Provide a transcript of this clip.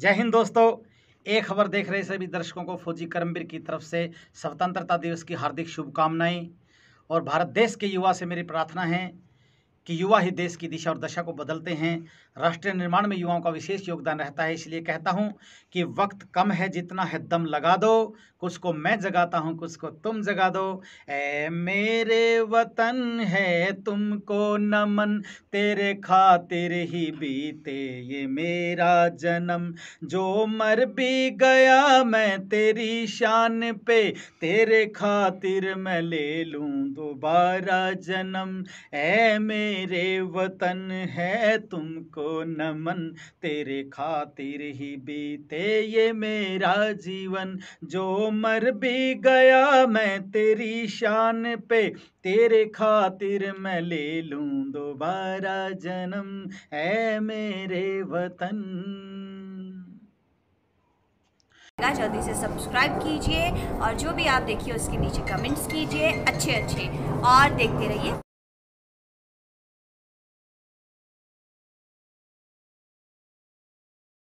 जय हिंद दोस्तों एक खबर देख रहे सभी दर्शकों को फौजी करमवीर की तरफ से स्वतंत्रता दिवस की हार्दिक शुभकामनाएं और भारत देश के युवा से मेरी प्रार्थना है कि युवा ही देश की दिशा और दशा को बदलते हैं राष्ट्र निर्माण में युवाओं का विशेष योगदान रहता है इसलिए कहता हूँ कि वक्त कम है जितना है दम लगा दो कुछ को मैं जगाता हूँ कुछ को तुम जगा दो ए मेरे वतन है तुमको नमन तेरे खातिर ही बीते ये मेरा जन्म जो मर भी गया मैं तेरी शान पे तेरे खातिर मैं ले लूँ दोबारा जन्म ए मेरे मेरे वतन है तुमको नमन तेरे खातिर ही बीते ये मेरा जीवन जो मर भी गया मैं तेरी शान पे तेरे खातिर मैं ले लूँ दोबारा जन्म है मेरे वतन जल्दी से सब्सक्राइब कीजिए और जो भी आप देखिए उसके नीचे कमेंट्स कीजिए अच्छे अच्छे और देखते रहिए